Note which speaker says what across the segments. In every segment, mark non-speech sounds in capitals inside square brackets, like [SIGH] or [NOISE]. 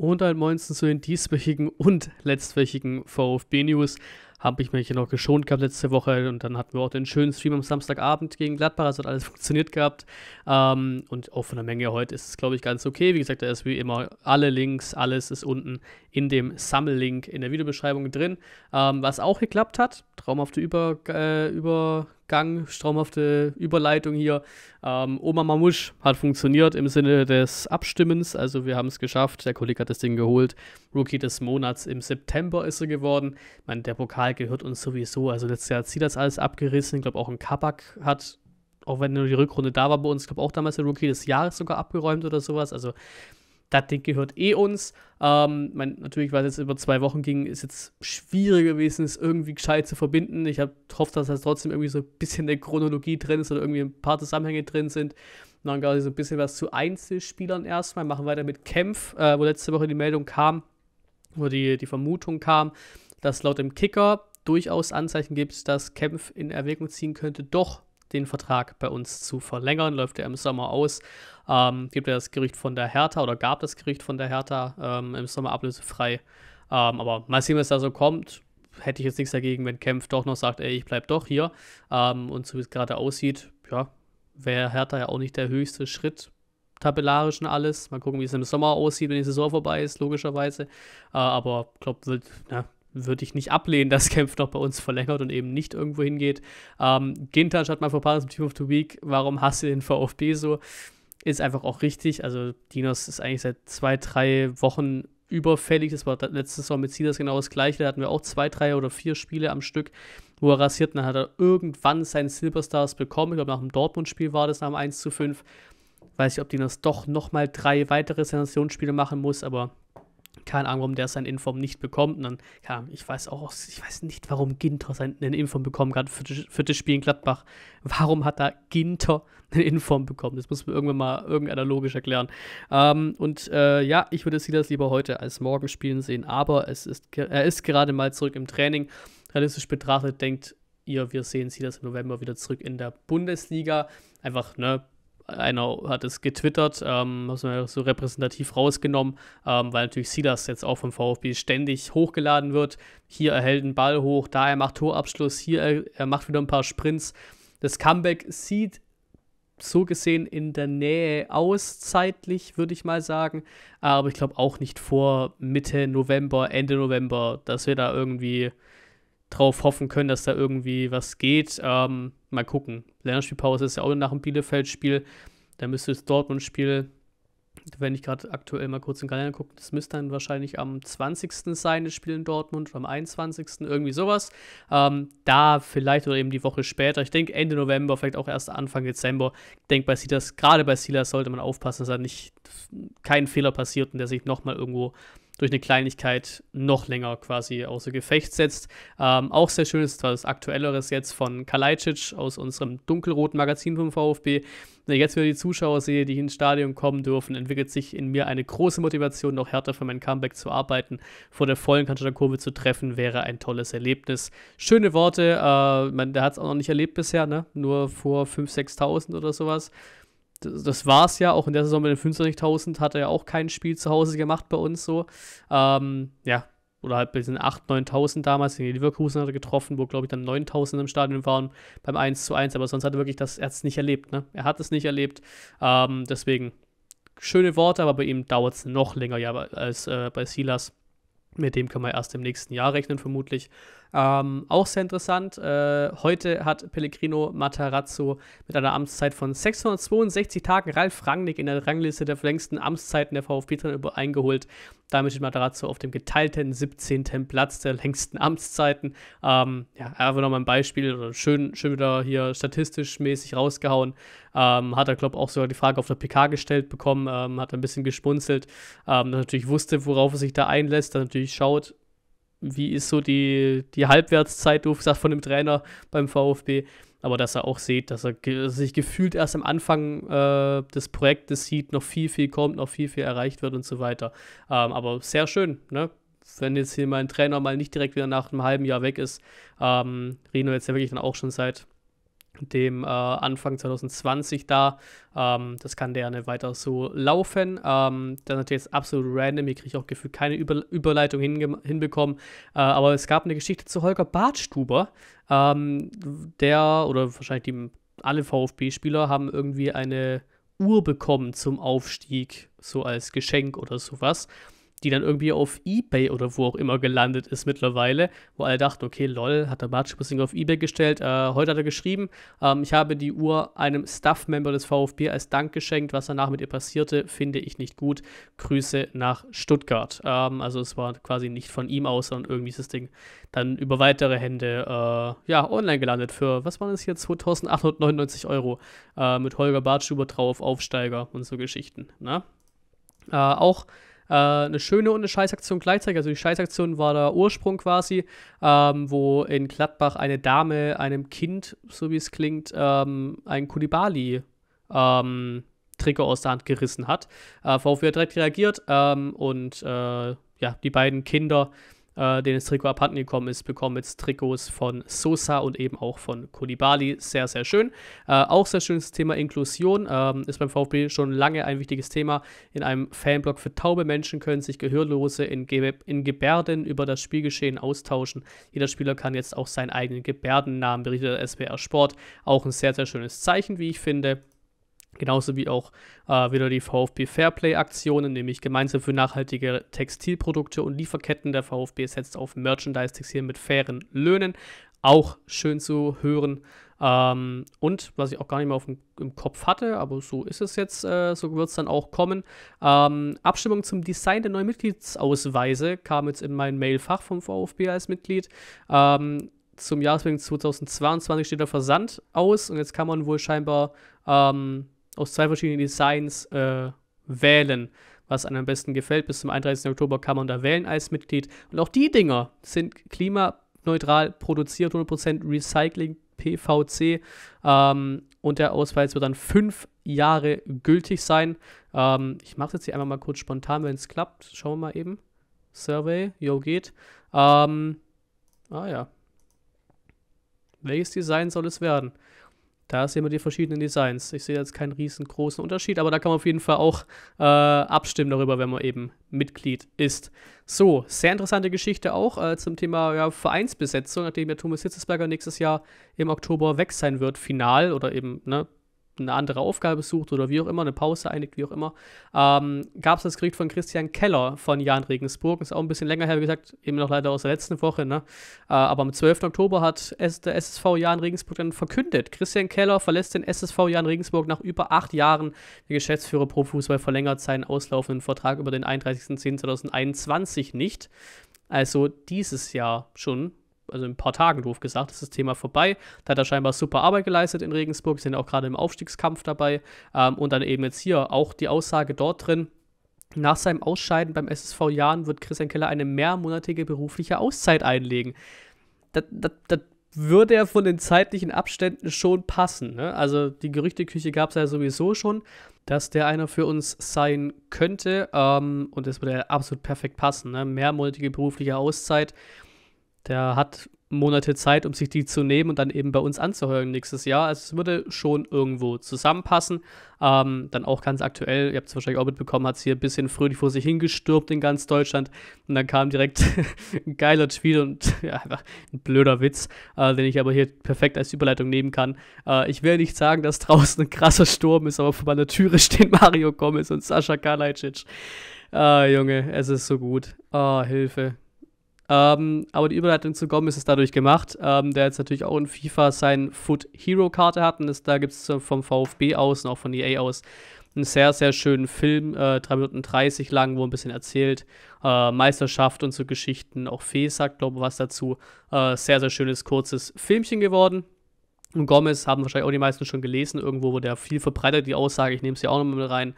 Speaker 1: Und ein meistens zu den dieswöchigen und letztwöchigen VfB-News habe ich mich hier noch geschont gehabt letzte Woche und dann hatten wir auch den schönen Stream am Samstagabend gegen Gladbach, es also hat alles funktioniert gehabt ähm, und auch von der Menge heute ist es, glaube ich, ganz okay. Wie gesagt, da ist wie immer alle Links, alles ist unten in dem Sammellink in der Videobeschreibung drin, ähm, was auch geklappt hat, traumhafte Über, äh, Über Gang, straumhafte Überleitung hier. Ähm, Oma Mamusch hat funktioniert im Sinne des Abstimmens. Also wir haben es geschafft. Der Kollege hat das Ding geholt. Rookie des Monats im September ist er geworden. Ich meine, der Pokal gehört uns sowieso. Also letztes Jahr hat sie das alles abgerissen. Ich glaube auch ein Kabak hat, auch wenn nur die Rückrunde da war bei uns, ich glaube auch damals der Rookie des Jahres sogar abgeräumt oder sowas. Also das Ding gehört eh uns. Ähm, mein, natürlich, weil es jetzt über zwei Wochen ging, ist jetzt schwieriger gewesen, es irgendwie gescheit zu verbinden. Ich hoffe, dass das trotzdem irgendwie so ein bisschen eine Chronologie drin ist oder irgendwie ein paar Zusammenhänge drin sind. Und dann quasi so ein bisschen was zu Einzelspielern erstmal. Machen weiter mit Kempf, äh, wo letzte Woche die Meldung kam, wo die, die Vermutung kam, dass laut dem Kicker durchaus Anzeichen gibt, dass Kempf in Erwägung ziehen könnte, doch den Vertrag bei uns zu verlängern. Läuft er im Sommer aus. Ähm, gibt ja das Gericht von der Hertha oder gab das Gericht von der Hertha ähm, im Sommer ablösefrei. Ähm, aber mal sehen, was da so kommt. Hätte ich jetzt nichts dagegen, wenn Kempf doch noch sagt, ey, ich bleib doch hier. Ähm, und so wie es gerade aussieht, ja, wäre Hertha ja auch nicht der höchste Schritt tabellarischen alles. Mal gucken, wie es im Sommer aussieht, wenn die Saison vorbei ist, logischerweise. Äh, aber ich glaube, würde ich nicht ablehnen, dass Kempf noch bei uns verlängert und eben nicht irgendwo hingeht. Ähm, Gintan hat mal vor paar Team of the Week, warum hast du den VfB so? ist einfach auch richtig. Also Dinos ist eigentlich seit zwei, drei Wochen überfällig. Das war letztes Jahr mit Silas genau das gleiche. Da hatten wir auch zwei, drei oder vier Spiele am Stück, wo er rasiert. Und dann hat er irgendwann seinen Silberstars bekommen. Ich glaube, nach dem Dortmund-Spiel war das nach dem 1 zu 5. Weiß ich, ob Dinos doch nochmal drei weitere Sensationsspiele machen muss, aber keine Ahnung, warum der seinen Inform nicht bekommt. Und dann, ja, ich weiß auch, ich weiß nicht, warum Ginter seinen Inform bekommen hat für, für das Spiel in Gladbach. Warum hat da Ginter einen Inform bekommen? Das muss mir irgendwann mal irgendeiner logisch erklären. Ähm, und äh, ja, ich würde Silas lieber heute als morgen spielen sehen, aber es ist, er ist gerade mal zurück im Training. Realistisch betrachtet denkt ihr, wir sehen Silas im November wieder zurück in der Bundesliga. Einfach, ne, einer hat es getwittert, ähm, man so repräsentativ rausgenommen, ähm, weil natürlich Silas jetzt auch vom VfB ständig hochgeladen wird. Hier erhält ein Ball hoch, da er macht Torabschluss, hier er, er macht wieder ein paar Sprints. Das Comeback sieht so gesehen in der Nähe aus, zeitlich, würde ich mal sagen. Aber ich glaube auch nicht vor Mitte November, Ende November, dass wir da irgendwie drauf hoffen können, dass da irgendwie was geht. Ähm, mal gucken. Länderspielpause ist ja auch nach dem Bielefeld-Spiel. Da müsste das Dortmund-Spiel, wenn ich gerade aktuell mal kurz in den Kalender gucke, das müsste dann wahrscheinlich am 20. sein, das Spiel in Dortmund, oder am 21. irgendwie sowas. Ähm, da vielleicht oder eben die Woche später. Ich denke Ende November, vielleicht auch erst Anfang Dezember. Ich denke, bei Silas, gerade bei Silas sollte man aufpassen, dass da nicht kein Fehler passiert und der sich nochmal irgendwo durch eine Kleinigkeit noch länger quasi außer Gefecht setzt. Ähm, auch sehr schön ist was Aktuelleres jetzt von Kalajdzic aus unserem dunkelroten Magazin vom VfB. Wenn ich jetzt wieder die Zuschauer sehe, die ins Stadion kommen dürfen, entwickelt sich in mir eine große Motivation, noch härter für mein Comeback zu arbeiten. Vor der vollen Kanzlerkurve zu treffen, wäre ein tolles Erlebnis. Schöne Worte, äh, man, der hat es auch noch nicht erlebt bisher, ne? nur vor 5.000, 6.000 oder sowas das, war es ja. Auch in der Saison mit den 25.000 hat er ja auch kein Spiel zu Hause gemacht bei uns so. Ähm, ja, oder halt bei den 8.000, 9.000 damals, die Leverkusen hat er getroffen, wo glaube ich dann 9.000 im Stadion waren beim 1 zu 1, aber sonst hat er wirklich das, er hat es nicht erlebt, ne? Er hat es nicht erlebt, ähm, deswegen schöne Worte, aber bei ihm dauert es noch länger ja, als äh, bei Silas. Mit dem kann man erst im nächsten Jahr rechnen, vermutlich. Ähm, auch sehr interessant. Äh, heute hat Pellegrino Matarazzo mit einer Amtszeit von 662 Tagen Ralf Rangnick in der Rangliste der längsten Amtszeiten der VfB-Trainer eingeholt. Damit steht Matarazzo auf dem geteilten 17. Platz der längsten Amtszeiten. Ähm, ja, einfach nochmal ein Beispiel, schön, schön wieder hier statistisch mäßig rausgehauen. Ähm, hat er, glaube ich, auch sogar die Frage auf der PK gestellt bekommen, ähm, hat ein bisschen geschmunzelt, ähm, natürlich wusste, worauf er sich da einlässt, dann natürlich schaut, wie ist so die, die Halbwertszeit, du sagst, von dem Trainer beim VfB. Aber dass er auch sieht, dass er sich gefühlt erst am Anfang äh, des Projektes sieht, noch viel, viel kommt, noch viel, viel erreicht wird und so weiter. Ähm, aber sehr schön, ne? Wenn jetzt hier mein Trainer mal nicht direkt wieder nach einem halben Jahr weg ist, ähm, Rino jetzt ja wirklich dann auch schon seit dem äh, Anfang 2020 da. Ähm, das kann gerne weiter so laufen. Ähm, das ist natürlich jetzt absolut random. Hier kriege ich auch gefühlt keine Über Überleitung hinbekommen. Äh, aber es gab eine Geschichte zu Holger Bartstuber, ähm, der oder wahrscheinlich die, alle VfB-Spieler haben irgendwie eine Uhr bekommen zum Aufstieg, so als Geschenk oder sowas die dann irgendwie auf Ebay oder wo auch immer gelandet ist mittlerweile, wo alle dachten, okay, lol, hat der Bartschüssing auf Ebay gestellt. Äh, heute hat er geschrieben, ähm, ich habe die Uhr einem Staff-Member des VfB als Dank geschenkt. Was danach mit ihr passierte, finde ich nicht gut. Grüße nach Stuttgart. Ähm, also es war quasi nicht von ihm aus, sondern irgendwie ist das Ding dann über weitere Hände äh, ja, online gelandet für, was waren das hier, 2899 Euro äh, mit Holger Bartschuber drauf, Aufsteiger und so Geschichten. Ne? Äh, auch äh, eine schöne und eine Scheißaktion gleichzeitig. Also die Scheißaktion war der Ursprung quasi, ähm, wo in Gladbach eine Dame einem Kind, so wie es klingt, ähm, ein Kulibali ähm, Trikot aus der Hand gerissen hat. Äh, VfB hat direkt reagiert ähm, und äh, ja, die beiden Kinder äh, den das Trikot abhanden gekommen ist, bekommen jetzt Trikots von Sosa und eben auch von Kolibali. Sehr, sehr schön. Äh, auch sehr schönes Thema Inklusion. Ähm, ist beim VfB schon lange ein wichtiges Thema. In einem Fanblog für taube Menschen können sich Gehörlose in, Ge in Gebärden über das Spielgeschehen austauschen. Jeder Spieler kann jetzt auch seinen eigenen Gebärdennamen, berichtet der SBR Sport. Auch ein sehr, sehr schönes Zeichen, wie ich finde. Genauso wie auch äh, wieder die VfB Fairplay-Aktionen, nämlich gemeinsam für nachhaltige Textilprodukte und Lieferketten. Der VfB setzt auf Merchandise-Textil mit fairen Löhnen. Auch schön zu hören. Ähm, und was ich auch gar nicht mehr auf dem, im Kopf hatte, aber so ist es jetzt, äh, so wird es dann auch kommen. Ähm, Abstimmung zum Design der neuen Mitgliedsausweise kam jetzt in mein Mailfach vom VfB als Mitglied. Ähm, zum Jahresbeginn 2022 steht der Versand aus und jetzt kann man wohl scheinbar ähm, aus zwei verschiedenen Designs äh, wählen, was einem am besten gefällt. Bis zum 31. Oktober kann man da wählen als Mitglied. Und auch die Dinger sind klimaneutral produziert, 100% Recycling PVC. Ähm, und der Ausweis wird dann fünf Jahre gültig sein. Ähm, ich mache jetzt hier einfach mal kurz spontan, wenn es klappt. Schauen wir mal eben. Survey, yo geht. Ähm, ah ja. Welches Design soll es werden? Da sehen wir die verschiedenen Designs. Ich sehe jetzt keinen riesengroßen Unterschied, aber da kann man auf jeden Fall auch äh, abstimmen darüber, wenn man eben Mitglied ist. So, sehr interessante Geschichte auch äh, zum Thema ja, Vereinsbesetzung, nachdem ja Thomas Hitzesberger nächstes Jahr im Oktober weg sein wird, final oder eben ne, eine andere Aufgabe sucht oder wie auch immer, eine Pause einigt, wie auch immer, ähm, gab es das Gericht von Christian Keller von Jan Regensburg. Ist auch ein bisschen länger her, wie gesagt, eben noch leider aus der letzten Woche. Ne? Äh, aber am 12. Oktober hat der SSV Jan Regensburg dann verkündet, Christian Keller verlässt den SSV Jan Regensburg nach über acht Jahren. Der Geschäftsführer pro Fußball verlängert seinen auslaufenden Vertrag über den 31.10.2021 nicht. Also dieses Jahr schon also in ein paar Tagen doof gesagt, ist das Thema vorbei. Da hat er scheinbar super Arbeit geleistet in Regensburg, sind auch gerade im Aufstiegskampf dabei. Ähm, und dann eben jetzt hier auch die Aussage dort drin, nach seinem Ausscheiden beim SSV Jahren wird Christian Keller eine mehrmonatige berufliche Auszeit einlegen. Das, das, das würde ja von den zeitlichen Abständen schon passen. Ne? Also die Gerüchteküche gab es ja sowieso schon, dass der einer für uns sein könnte. Ähm, und das würde ja absolut perfekt passen. Ne? Mehrmonatige berufliche Auszeit. Der hat Monate Zeit, um sich die zu nehmen und dann eben bei uns anzuhören nächstes Jahr. Also es würde schon irgendwo zusammenpassen. Ähm, dann auch ganz aktuell, ihr habt es wahrscheinlich auch mitbekommen, hat es hier ein bisschen fröhlich vor sich hingestürmt in ganz Deutschland. Und dann kam direkt [LAUGHS] ein geiler Tweet und [LAUGHS] ja, einfach ein blöder Witz, äh, den ich aber hier perfekt als Überleitung nehmen kann. Äh, ich will nicht sagen, dass draußen ein krasser Sturm ist, aber vor meiner Türe stehen [LAUGHS] Mario Gomez und Sascha Kalajdzic. Ah, Junge, es ist so gut. Ah, Hilfe. Ähm, aber die Überleitung zu Gomez ist dadurch gemacht, ähm, der jetzt natürlich auch in FIFA seinen Foot Hero Karte hat. Und das, da gibt es vom VfB aus und auch von EA aus einen sehr, sehr schönen Film, äh, 3 Minuten 30 lang, wo ein bisschen erzählt, äh, Meisterschaft und so Geschichten, auch Fee sagt, glaube ich, was dazu. Äh, sehr, sehr schönes, kurzes Filmchen geworden. Und Gomez haben wahrscheinlich auch die meisten schon gelesen, irgendwo wo der viel verbreitet, die Aussage, ich nehme es hier auch nochmal mit rein,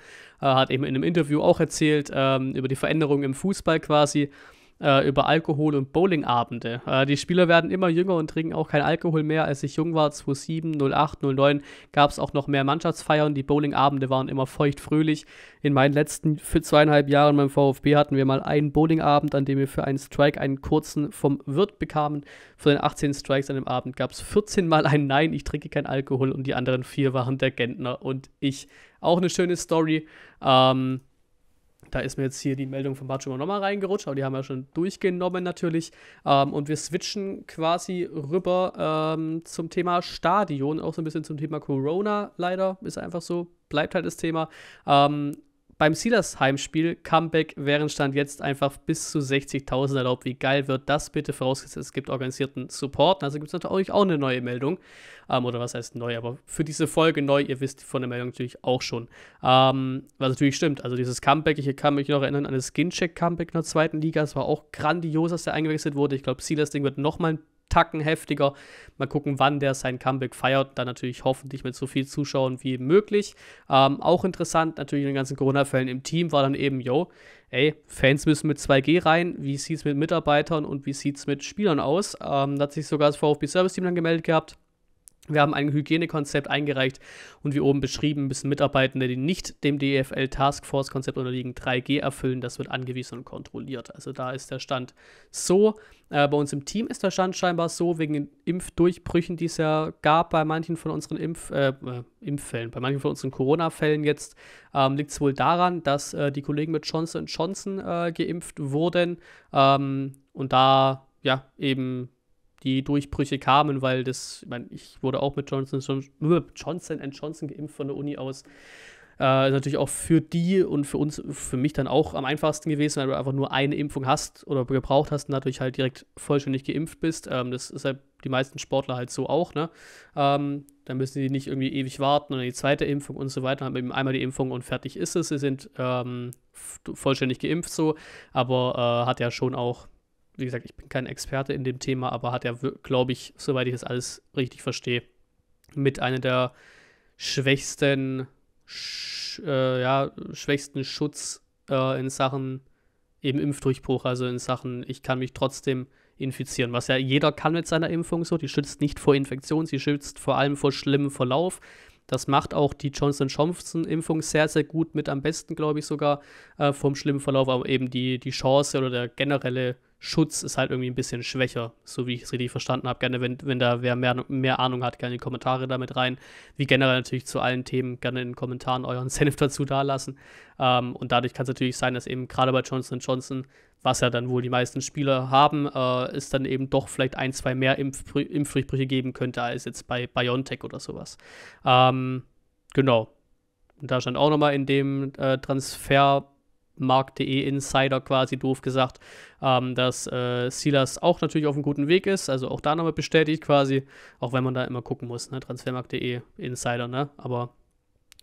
Speaker 1: äh, hat eben in einem Interview auch erzählt, ähm, über die Veränderungen im Fußball quasi äh, über Alkohol- und Bowlingabende. Äh, die Spieler werden immer jünger und trinken auch kein Alkohol mehr. Als ich jung war, 2007, 08, 09, gab es auch noch mehr Mannschaftsfeiern. Die Bowlingabende waren immer feucht fröhlich. In meinen letzten für zweieinhalb Jahren beim VfB hatten wir mal einen Bowlingabend, an dem wir für einen Strike einen kurzen vom Wirt bekamen. Von den 18 Strikes an dem Abend gab es 14 Mal ein Nein, ich trinke kein Alkohol und die anderen vier waren der Gentner und ich. Auch eine schöne Story. Ähm, da ist mir jetzt hier die Meldung von Batschuma nochmal reingerutscht, aber die haben wir schon durchgenommen natürlich. Ähm, und wir switchen quasi rüber ähm, zum Thema Stadion, auch so ein bisschen zum Thema Corona leider, ist einfach so, bleibt halt das Thema. Ähm, beim Steelers Heimspiel, Comeback während Stand jetzt einfach bis zu 60.000 erlaubt. Wie geil wird das bitte? Vorausgesetzt, es gibt organisierten Support. Also gibt es natürlich auch eine neue Meldung. Ähm, oder was heißt neu? Aber für diese Folge neu, ihr wisst von der Meldung natürlich auch schon. Ähm, was natürlich stimmt. Also dieses Comeback, ich kann mich noch erinnern an das Skincheck-Comeback in der zweiten Liga. Es war auch grandios, dass der eingewechselt wurde. Ich glaube, Steelers Ding wird nochmal ein Tacken heftiger. Mal gucken, wann der sein Comeback feiert. Dann natürlich hoffentlich mit so viel Zuschauern wie möglich. Ähm, auch interessant, natürlich in den ganzen Corona-Fällen im Team war dann eben, yo, ey, Fans müssen mit 2G rein. Wie sieht es mit Mitarbeitern und wie sieht es mit Spielern aus? Ähm, da hat sich sogar das VfB Service Team dann gemeldet gehabt. Wir haben ein Hygienekonzept eingereicht und wie oben beschrieben, müssen Mitarbeitende, die nicht dem DFL Taskforce Konzept unterliegen, 3G erfüllen. Das wird angewiesen und kontrolliert. Also da ist der Stand so. Äh, bei uns im Team ist der Stand scheinbar so, wegen den Impfdurchbrüchen, die es ja gab bei manchen von unseren Impf, äh, äh Impffällen, bei manchen von unseren Corona-Fällen jetzt, ähm, liegt es wohl daran, dass äh, die Kollegen mit Johnson Johnson äh, geimpft wurden ähm, und da ja eben die Durchbrüche kamen, weil das, ich meine, ich wurde auch mit Johnson, Johnson Johnson geimpft von der Uni aus. Äh, ist natürlich auch für die und für uns, für mich dann auch am einfachsten gewesen, weil du einfach nur eine Impfung hast oder gebraucht hast und dadurch halt direkt vollständig geimpft bist. Ähm, das ist halt die meisten Sportler halt so auch, ne? Ähm, dann müssen die nicht irgendwie ewig warten und die zweite Impfung und so weiter. Haben eben einmal die Impfung und fertig ist es. Sie sind ähm, vollständig geimpft so, aber äh, hat ja schon auch wie gesagt, ich bin kein Experte in dem Thema, aber hat er, glaube ich, soweit ich das alles richtig verstehe, mit einer der schwächsten, sch, äh, ja, schwächsten Schutz äh, in Sachen eben Impfdurchbruch, also in Sachen, ich kann mich trotzdem infizieren, was ja jeder kann mit seiner Impfung so, die schützt nicht vor Infektion, sie schützt vor allem vor schlimmem Verlauf. Das macht auch die Johnson-Johnson-Impfung sehr, sehr gut mit, am besten, glaube ich, sogar äh, vom schlimmen Verlauf, aber eben die, die Chance oder der generelle Schutz ist halt irgendwie ein bisschen schwächer, so wie ich es richtig verstanden habe. Gerne, wenn, wenn da wer mehr, mehr Ahnung hat, gerne in die Kommentare damit rein. Wie generell natürlich zu allen Themen gerne in den Kommentaren euren [LAUGHS] Senf dazu dalassen. Ähm, und dadurch kann es natürlich sein, dass eben gerade bei Johnson Johnson, was ja dann wohl die meisten Spieler haben, äh, es dann eben doch vielleicht ein, zwei mehr Impfdurchbrüche geben könnte, als jetzt bei BioNTech oder sowas. Ähm, genau. Und da stand auch nochmal in dem äh, Transfer Markt.de Insider quasi doof gesagt, ähm, dass äh, Silas auch natürlich auf einem guten Weg ist. Also auch da nochmal bestätigt quasi, auch wenn man da immer gucken muss, ne? Transfermarkt.de Insider, ne? Aber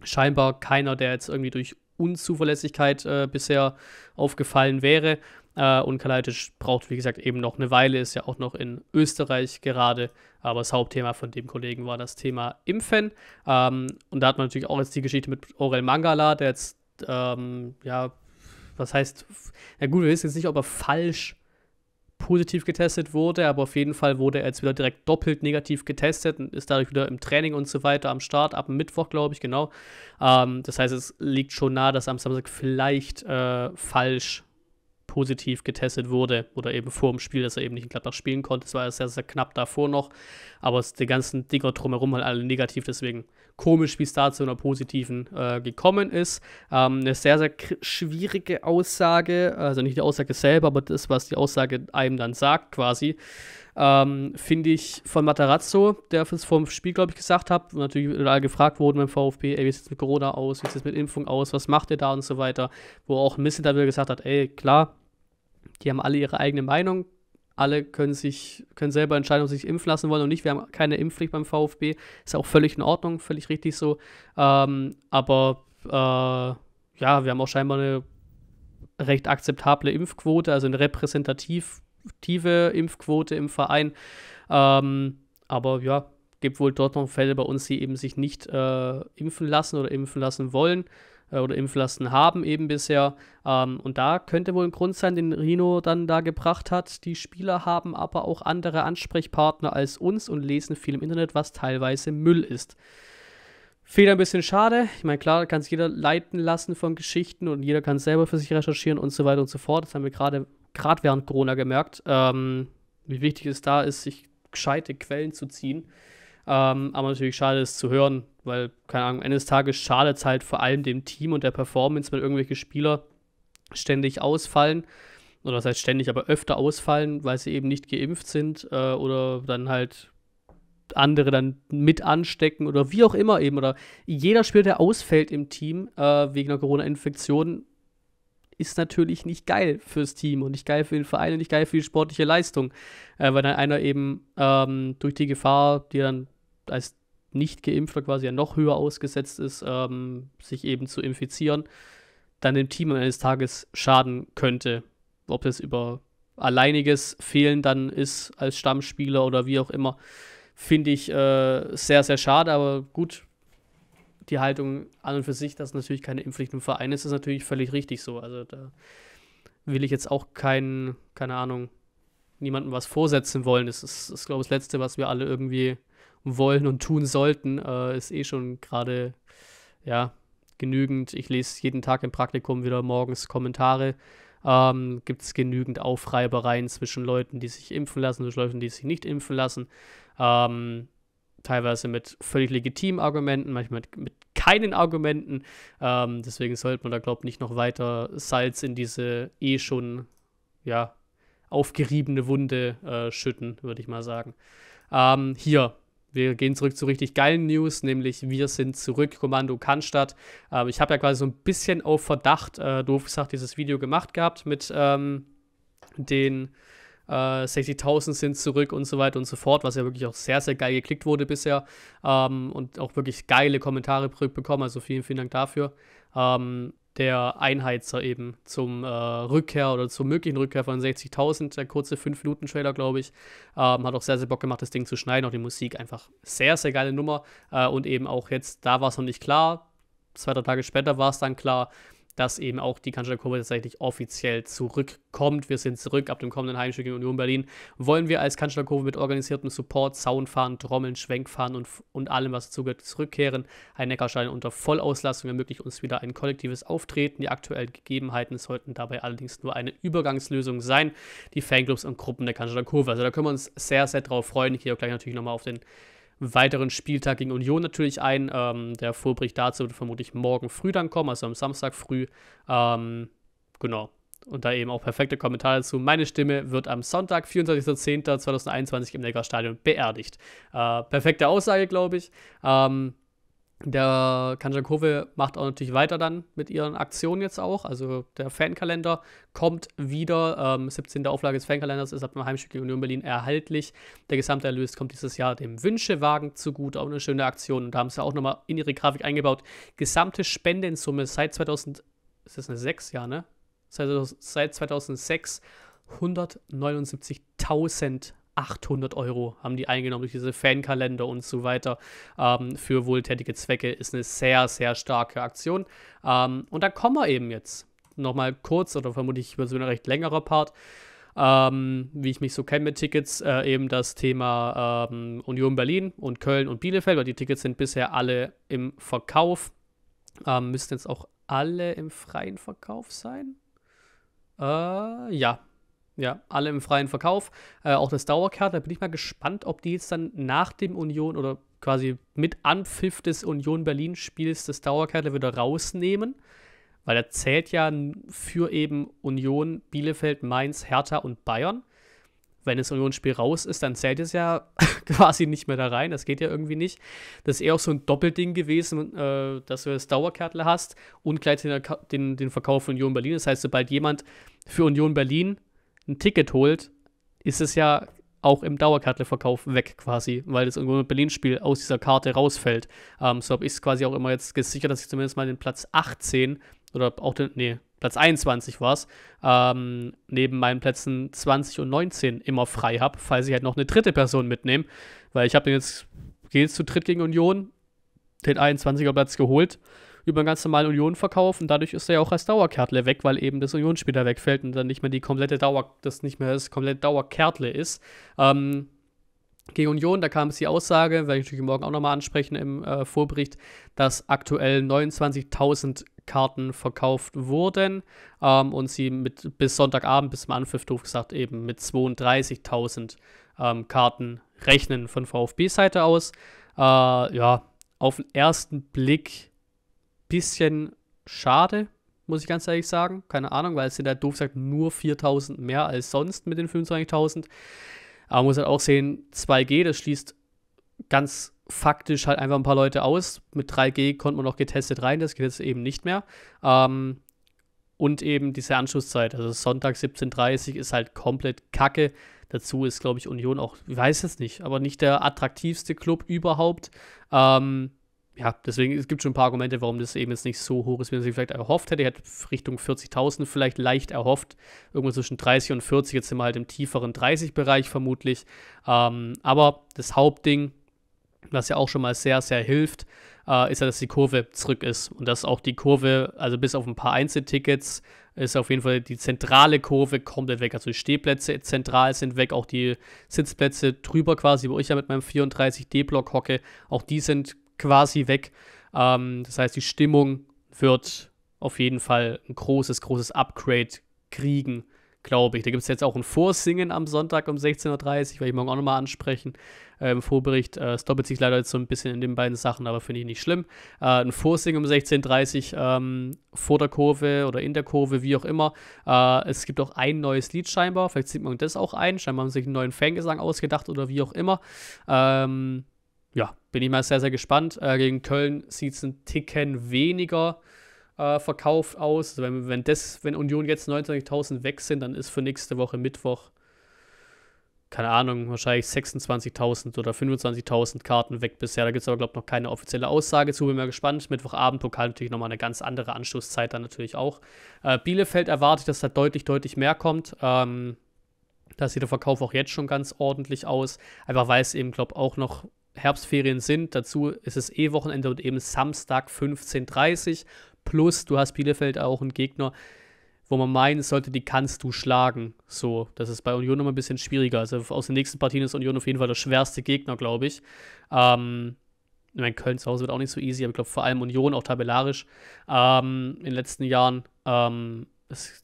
Speaker 1: scheinbar keiner, der jetzt irgendwie durch Unzuverlässigkeit äh, bisher aufgefallen wäre. Äh, und Kalaitisch braucht, wie gesagt, eben noch eine Weile, ist ja auch noch in Österreich gerade. Aber das Hauptthema von dem Kollegen war das Thema Impfen. Ähm, und da hat man natürlich auch jetzt die Geschichte mit Aurel Mangala, der jetzt ähm, ja, was heißt, na gut, wir wissen jetzt nicht, ob er falsch positiv getestet wurde, aber auf jeden Fall wurde er jetzt wieder direkt doppelt negativ getestet und ist dadurch wieder im Training und so weiter am Start, ab Mittwoch, glaube ich, genau. Ähm, das heißt, es liegt schon nahe, dass am Samstag vielleicht äh, falsch positiv getestet wurde oder eben vor dem Spiel, dass er eben nicht in Gladbach spielen konnte. Es war sehr, sehr knapp davor noch, aber es, die ganzen Dinger drumherum halt alle negativ, deswegen komisch, wie es da zu einer positiven äh, gekommen ist. Ähm, eine sehr, sehr schwierige Aussage, also nicht die Aussage selber, aber das, was die Aussage einem dann sagt quasi. Ähm, finde ich von Matarazzo, der es vor dem Spiel, glaube ich, gesagt hat, natürlich alle gefragt wurden beim VfB, ey, wie sieht es mit Corona aus, wie sieht es mit Impfung aus, was macht ihr da und so weiter, wo auch ein bisschen wieder gesagt hat, ey, klar, die haben alle ihre eigene Meinung, alle können sich können selber entscheiden, ob sie sich impfen lassen wollen oder nicht. Wir haben keine Impfpflicht beim VfB. Ist auch völlig in Ordnung, völlig richtig so. Ähm, aber äh, ja, wir haben auch scheinbar eine recht akzeptable Impfquote, also eine repräsentative Impfquote im Verein. Ähm, aber ja, gibt wohl dort noch Fälle bei uns, die eben sich nicht äh, impfen lassen oder impfen lassen wollen äh, oder Impflasten haben eben bisher. Ähm, und da könnte wohl ein Grund sein, den Rino dann da gebracht hat. Die Spieler haben aber auch andere Ansprechpartner als uns und lesen viel im Internet, was teilweise Müll ist. Fehler ein bisschen schade. Ich meine, klar, kann es jeder leiten lassen von Geschichten und jeder kann selber für sich recherchieren und so weiter und so fort. Das haben wir gerade gerade während Corona gemerkt. Ähm, wie wichtig es da ist, sich gescheite Quellen zu ziehen. Ähm, aber natürlich schade ist zu hören, weil, keine Ahnung, am Ende des Tages schadet es halt vor allem dem Team und der Performance, wenn irgendwelche Spieler ständig ausfallen. Oder das heißt ständig, aber öfter ausfallen, weil sie eben nicht geimpft sind äh, oder dann halt andere dann mit anstecken oder wie auch immer eben. Oder jeder Spieler, der ausfällt im Team äh, wegen einer Corona-Infektion, ist natürlich nicht geil fürs Team und nicht geil für den Verein und nicht geil für die sportliche Leistung, äh, weil dann einer eben ähm, durch die Gefahr, die dann als Nicht-Geimpfter quasi ja noch höher ausgesetzt ist, ähm, sich eben zu infizieren, dann dem Team eines Tages schaden könnte. Ob das über alleiniges Fehlen dann ist als Stammspieler oder wie auch immer, finde ich äh, sehr, sehr schade. Aber gut, die Haltung an und für sich, dass natürlich keine Impfpflicht im Verein ist, ist natürlich völlig richtig so. Also da will ich jetzt auch keinen, keine Ahnung, niemandem was vorsetzen wollen. Das ist, ist glaube ich, das Letzte, was wir alle irgendwie wollen und tun sollten, äh, ist eh schon gerade, ja, genügend. Ich lese jeden Tag im Praktikum wieder morgens Kommentare. Ähm, Gibt es genügend Aufreibereien zwischen Leuten, die sich impfen lassen, zwischen Leuten, die sich nicht impfen lassen. Ähm, teilweise mit völlig legitimen Argumenten, manchmal mit, mit keinen Argumenten. Ähm, deswegen sollte man da, glaube ich, nicht noch weiter Salz in diese eh schon, ja, aufgeriebene Wunde äh, schütten, würde ich mal sagen. Ähm, hier, wir gehen zurück zu richtig geilen News, nämlich wir sind zurück, Kommando Cannstatt. Ähm, ich habe ja quasi so ein bisschen auf Verdacht, äh, doof gesagt, dieses Video gemacht gehabt mit ähm, den äh, 60.000 sind zurück und so weiter und so fort, was ja wirklich auch sehr, sehr geil geklickt wurde bisher ähm, und auch wirklich geile Kommentare bekommen. also vielen, vielen Dank dafür. Ähm, der Einheizer eben zum äh, Rückkehr oder zur möglichen Rückkehr von 60.000. Der kurze 5-Minuten-Trailer, glaube ich. Ähm, hat auch sehr, sehr Bock gemacht, das Ding zu schneiden. Auch die Musik einfach sehr, sehr geile Nummer. Äh, und eben auch jetzt, da war es noch nicht klar. Zwei, drei Tage später war es dann klar dass eben auch die Kanzlerkurve tatsächlich offiziell zurückkommt. Wir sind zurück ab dem kommenden Heimspiel gegen Union Berlin. Wollen wir als Kanzlerkurve mit organisiertem Support, Soundfahren, Trommeln, Schwenkfahren und, und allem, was dazugehört, zurückkehren. Ein Neckarstein unter Vollauslastung ermöglicht uns wieder ein kollektives Auftreten. Die aktuellen Gegebenheiten sollten dabei allerdings nur eine Übergangslösung sein. Die Fanclubs und Gruppen der Kanzlerkurve. Also da können wir uns sehr, sehr drauf freuen. Ich gehe auch gleich natürlich nochmal auf den weiteren Spieltag gegen Union natürlich ein. Ähm, der Vorbericht dazu wird vermutlich morgen früh dann kommen, also am Samstag früh. Ähm, genau. Und da eben auch perfekte Kommentare dazu. Meine Stimme wird am Sonntag, 24.10.2021 im Neckarstadion beerdigt. Äh, perfekte Aussage, glaube ich. Ähm, der Kanjakove macht auch natürlich weiter dann mit ihren Aktionen jetzt auch. Also der Fankalender kommt wieder. Ähm, 17. Auflage des Fankalenders ist ab dem Heimspiel gegen Union Berlin erhältlich. Der gesamte Erlös kommt dieses Jahr dem Wünschewagen zugute. Auch eine schöne Aktion. Und da haben sie auch nochmal in ihre Grafik eingebaut. Gesamte Spende in Summe seit 2000, ist das eine 6, ja, ne? Seit, seit 2006 179.000 800 Euro haben die eingenommen durch diese Fankalender und so weiter ähm, für wohltätige Zwecke. Ist eine sehr, sehr starke Aktion. Ähm, und da kommen wir eben jetzt nochmal kurz oder vermutlich wird es ein recht längerer Part. Ähm, wie ich mich so kenne mit Tickets, äh, eben das Thema ähm, Union Berlin und Köln und Bielefeld, weil die Tickets sind bisher alle im Verkauf. Ähm, müssen jetzt auch alle im freien Verkauf sein. Äh, ja, ja, alle im freien Verkauf. Äh, auch das Dauerkarte, da bin ich mal gespannt, ob die jetzt dann nach dem Union oder quasi mit Anpfiff des Union Berlin-Spiels das Dauerkarte wieder rausnehmen. Weil er zählt ja für eben Union, Bielefeld, Mainz, Hertha und Bayern. Wenn das Union-Spiel raus ist, dann zählt es ja [LAUGHS] quasi nicht mehr da rein. Das geht ja irgendwie nicht. Das ist eher auch so ein Doppelding gewesen, äh, dass du das Dauerkärtle hast und gleich den, den Verkauf von Union Berlin. Das heißt, sobald jemand für Union Berlin ein Ticket holt, ist es ja auch im Dauerkarteverkauf weg quasi, weil das irgendwo Berlin-Spiel aus dieser Karte rausfällt. Ähm, so habe ich es quasi auch immer jetzt gesichert, dass ich zumindest mal den Platz 18 oder auch den, nee, Platz 21 war es, ähm, neben meinen Plätzen 20 und 19 immer frei habe, falls ich halt noch eine dritte Person mitnehme, weil ich habe den jetzt, gehe jetzt zu dritt gegen Union, den 21er Platz geholt über einen ganz normalen Union-Verkauf und dadurch ist er ja auch als Dauerkärtler weg, weil eben das union Unionsspieler wegfällt und dann nicht mehr die komplette Dauer, das nicht mehr das komplette Dauerkärtle ist. Ähm, gegen Union, da kam es die Aussage, werde ich natürlich morgen auch nochmal ansprechen im äh, Vorbericht, dass aktuell 29.000 Karten verkauft wurden ähm, und sie mit bis Sonntagabend, bis zum Anpfiff, gesagt, eben mit 32.000 ähm, Karten rechnen von VfB-Seite aus. Äh, ja, auf den ersten Blick bisschen schade, muss ich ganz ehrlich sagen. Keine Ahnung, weil es sind halt doof gesagt nur 4000 mehr als sonst mit den 25.000. Aber man muss halt auch sehen, 2G, das schließt ganz faktisch halt einfach ein paar Leute aus. Mit 3G konnte man noch getestet rein, das geht jetzt eben nicht mehr. Ähm, und eben diese Anschlusszeit, also Sonntag 17.30 ist halt komplett kacke. Dazu ist, glaube ich, Union auch, ich weiß es nicht, aber nicht der attraktivste Club überhaupt. Ähm, ja, deswegen, es gibt schon ein paar Argumente, warum das eben jetzt nicht so hoch ist, wie man sich vielleicht erhofft hätte. Er hat Richtung 40.000 vielleicht leicht erhofft. Irgendwo zwischen 30 und 40, jetzt sind wir halt im tieferen 30-Bereich vermutlich. Ähm, aber das Hauptding, was ja auch schon mal sehr, sehr hilft, äh, ist ja, dass die Kurve zurück ist. Und dass auch die Kurve, also bis auf ein paar Einzeltickets, ist auf jeden Fall die zentrale Kurve komplett weg. Also die Stehplätze zentral sind weg, auch die Sitzplätze drüber quasi, wo ich ja mit meinem 34D-Block hocke, auch die sind quasi weg. Ähm, das heißt, die Stimmung wird auf jeden Fall ein großes, großes Upgrade kriegen, glaube ich. Da gibt es jetzt auch ein Vorsingen am Sonntag um 16.30 Uhr, werde ich morgen auch nochmal ansprechen. Äh, Im Vorbericht äh, doppelt sich leider jetzt so ein bisschen in den beiden Sachen, aber finde ich nicht schlimm. Äh, ein Vorsingen um 16.30 Uhr ähm, vor der Kurve oder in der Kurve, wie auch immer. Äh, es gibt auch ein neues Lied scheinbar, vielleicht sieht man das auch ein. Scheinbar haben sie sich einen neuen Fangesang ausgedacht oder wie auch immer. Ähm, bin ich mal sehr, sehr gespannt. Äh, gegen Köln sieht es ein Ticken weniger äh, verkauft aus. Also wenn, wenn, das, wenn Union jetzt 29.000 weg sind, dann ist für nächste Woche Mittwoch, keine Ahnung, wahrscheinlich 26.000 oder 25.000 Karten weg bisher. Da gibt es aber, glaube ich, noch keine offizielle Aussage zu. Bin mal gespannt. Mittwochabend, Pokal natürlich nochmal eine ganz andere Anschlusszeit dann natürlich auch. Äh, Bielefeld erwarte ich, dass da deutlich, deutlich mehr kommt. Ähm, da sieht der Verkauf auch jetzt schon ganz ordentlich aus. Einfach weil es eben, glaube ich, auch noch Herbstferien sind. Dazu ist es eh Wochenende und eben Samstag 15.30 Uhr. Plus, du hast Bielefeld auch einen Gegner, wo man meinen sollte, die kannst du schlagen. So, das ist bei Union immer ein bisschen schwieriger. Also aus den nächsten Partien ist Union auf jeden Fall der schwerste Gegner, glaube ich. Ähm, ich meine, Köln zu Hause wird auch nicht so easy, aber ich glaube vor allem Union, auch tabellarisch ähm, in den letzten Jahren. Ähm,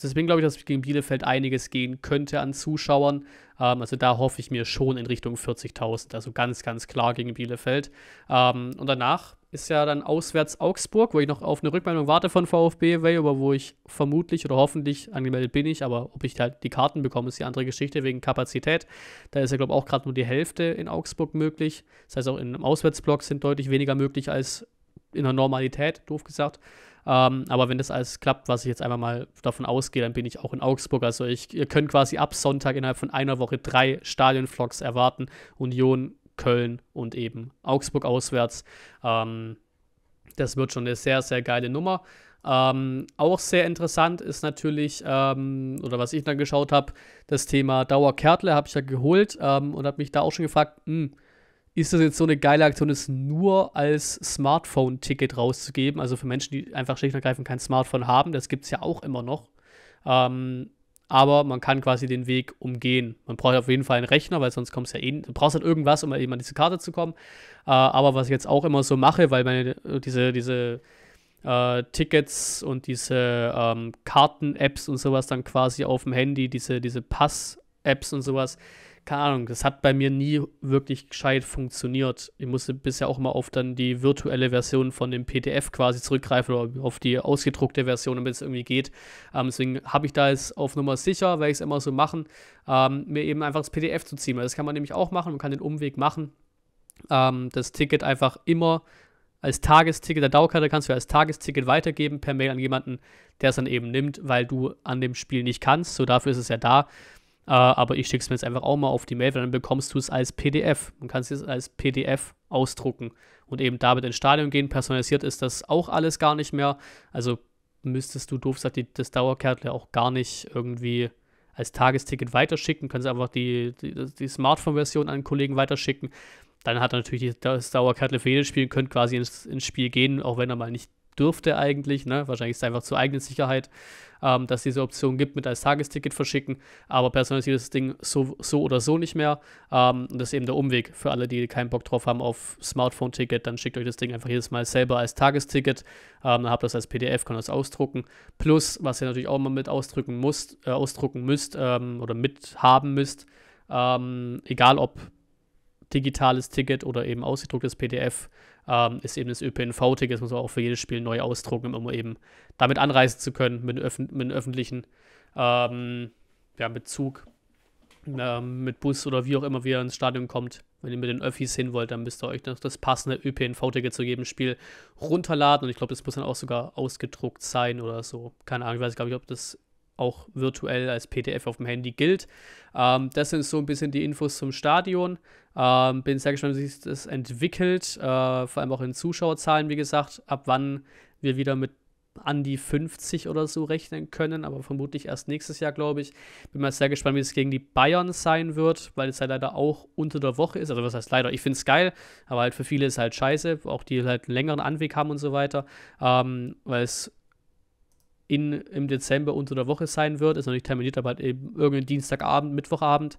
Speaker 1: deswegen glaube ich, dass gegen Bielefeld einiges gehen könnte an Zuschauern. Ähm, also da hoffe ich mir schon in Richtung 40.000. Also ganz, ganz klar gegen Bielefeld. Ähm, und danach ist ja dann auswärts Augsburg, wo ich noch auf eine Rückmeldung warte von VfB, aber wo ich vermutlich oder hoffentlich angemeldet bin ich, aber ob ich halt die Karten bekomme, ist die andere Geschichte wegen Kapazität. Da ist ja, glaube ich, auch gerade nur die Hälfte in Augsburg möglich. Das heißt, auch in einem Auswärtsblock sind deutlich weniger möglich als in der Normalität, doof gesagt. Ähm, aber wenn das alles klappt, was ich jetzt einfach mal davon ausgehe, dann bin ich auch in Augsburg. Also ich, ihr könnt quasi ab Sonntag innerhalb von einer Woche drei Stadionvlogs erwarten. Union, Köln und eben Augsburg auswärts. Ähm, das wird schon eine sehr, sehr geile Nummer. Ähm, auch sehr interessant ist natürlich, ähm, oder was ich dann geschaut habe, das Thema Dauerkärtle habe ich ja geholt ähm, und habe mich da auch schon gefragt, mh, hm, ist das jetzt so eine geile Aktion, es nur als Smartphone-Ticket rauszugeben? Also für Menschen, die einfach schlicht und ergreifend kein Smartphone haben, das gibt es ja auch immer noch. Ähm, aber man kann quasi den Weg umgehen. Man braucht auf jeden Fall einen Rechner, weil sonst kommst du ja eh, du brauchst halt irgendwas, um eben an diese Karte zu kommen. Äh, aber was ich jetzt auch immer so mache, weil meine, diese, diese äh, Tickets und diese ähm, Karten-Apps und sowas dann quasi auf dem Handy, diese, diese Pass-Apps und sowas, keine Ahnung, das hat bei mir nie wirklich gescheit funktioniert. Ich musste bisher auch mal auf dann die virtuelle Version von dem PDF quasi zurückgreifen oder auf die ausgedruckte Version, damit es irgendwie geht. Ähm, deswegen habe ich da jetzt auf Nummer sicher, weil ich es immer so machen, ähm, mir eben einfach das PDF zu ziehen, das kann man nämlich auch machen, man kann den Umweg machen. Ähm, das Ticket einfach immer als Tagesticket der Dauerkarte kannst du als Tagesticket weitergeben per Mail an jemanden, der es dann eben nimmt, weil du an dem Spiel nicht kannst. So dafür ist es ja da. Äh, aber ich schicke es mir jetzt einfach auch mal auf die Mail, weil dann bekommst du es als PDF. Man kann es als PDF ausdrucken und eben damit ins Stadion gehen. Personalisiert ist das auch alles gar nicht mehr. Also müsstest du, doof gesagt, die, das Dauerkärtle auch gar nicht irgendwie als Tagesticket weiterschicken. Kannst einfach die, die, die Smartphone-Version an Kollegen weiterschicken. Dann hat er natürlich das Dauerkärtle für jedes Spiel, könnt quasi ins, ins Spiel gehen, auch wenn er mal nicht dürfte eigentlich, ne? wahrscheinlich ist es einfach zur eigenen Sicherheit, ähm, dass diese Option gibt mit als Tagesticket verschicken, aber personalisiert das Ding so, so oder so nicht mehr. Ähm, und das ist eben der Umweg für alle, die keinen Bock drauf haben auf Smartphone-Ticket, dann schickt euch das Ding einfach jedes Mal selber als Tagesticket, ähm, dann habt ihr das als PDF, könnt ihr das ausdrucken. Plus, was ihr natürlich auch immer mit ausdrücken müsst, äh, ausdrucken müsst ähm, oder mit haben müsst, ähm, egal ob digitales Ticket oder eben ausgedrucktes PDF, ähm, ist eben das ÖPNV-Ticket, das muss man auch für jedes Spiel neu ausdrucken, um eben damit anreisen zu können mit, Öf mit öffentlichen, ähm, ja, mit Zug, ähm, mit Bus oder wie auch immer, wie ihr ins Stadion kommt. Wenn ihr mit den Öffis hin wollt, dann müsst ihr euch noch das passende ÖPNV-Ticket zu jedem Spiel runterladen und ich glaube, das muss dann auch sogar ausgedruckt sein oder so. Keine Ahnung, ich weiß gar nicht, ob das auch virtuell als PDF auf dem Handy gilt. Ähm, das sind so ein bisschen die Infos zum Stadion. Ähm, bin sehr gespannt, wie sich das entwickelt, äh, vor allem auch in Zuschauerzahlen, wie gesagt, ab wann wir wieder mit an die 50 oder so rechnen können, aber vermutlich erst nächstes Jahr, glaube ich. Bin mal sehr gespannt, wie es gegen die Bayern sein wird, weil es halt leider auch unter der Woche ist. Also was heißt leider? Ich finde es geil, aber halt für viele ist es halt scheiße, auch die halt einen längeren Anweg haben und so weiter, ähm, weil es in, im Dezember unter der Woche sein wird. Ist noch nicht terminiert, aber halt eben irgendeinen Dienstagabend, Mittwochabend.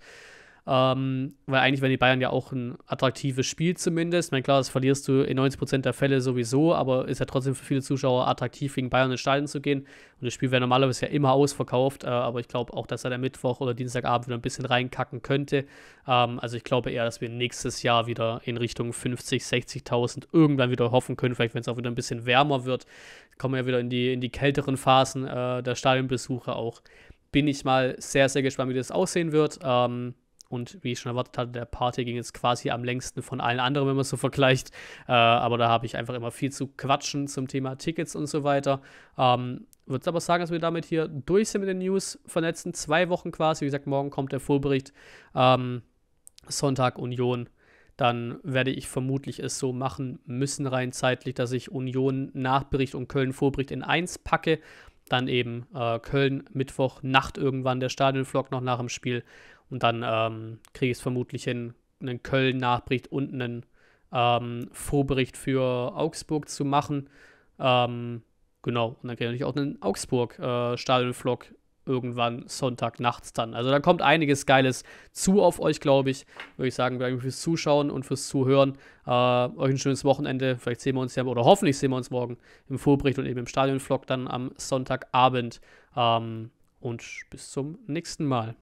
Speaker 1: Ähm, weil eigentlich wären die Bayern ja auch ein attraktives Spiel zumindest. Ich meine, klar, das verlierst du in 90% der Fälle sowieso, aber ist ja trotzdem für viele Zuschauer attraktiv, gegen Bayern ins Stadion zu gehen. Und das Spiel wäre normalerweise ja immer ausverkauft, äh, aber ich glaube auch, dass er der Mittwoch oder Dienstagabend wieder ein bisschen reinkacken könnte. Ähm, also ich glaube eher, dass wir nächstes Jahr wieder in Richtung 50, 60.000 irgendwann wieder hoffen können, vielleicht wenn es auch wieder ein bisschen wärmer wird. Kommen wir ja wieder in die, in die kälteren Phasen äh, der Stadionbesuche auch. Bin ich mal sehr, sehr gespannt, wie das aussehen wird. Ähm, und wie ich schon erwartet hatte, der Party ging jetzt quasi am längsten von allen anderen, wenn man es so vergleicht. Äh, aber da habe ich einfach immer viel zu quatschen zum Thema Tickets und so weiter. Ähm, Würde aber sagen, dass wir damit hier durch sind mit den News von den letzten zwei Wochen quasi. Wie gesagt, morgen kommt der Vorbericht. Ähm, Sonntag Union dann werde ich vermutlich es so machen müssen, rein zeitlich, dass ich Union Nachbericht und Köln Vorbericht in eins packe. Dann eben äh, Köln Mittwoch Nacht irgendwann der Stadionflock noch nach dem Spiel und dann ähm, kriege ich es vermutlich hin, einen Köln-Nachbericht und einen ähm, Vorbericht für Augsburg zu machen. Ähm, genau, und dann kriege ich auch einen Augsburg-Stadion-Vlog äh, irgendwann Sonntag nachts dann. Also da kommt einiges Geiles zu auf euch, glaube ich. Würde ich sagen, danke fürs Zuschauen und fürs Zuhören. Äh, euch ein schönes Wochenende. Vielleicht sehen wir uns ja, oder hoffentlich sehen wir uns morgen im Vorbericht und eben im Stadion-Vlog dann am Sonntagabend. Ähm, und bis zum nächsten Mal.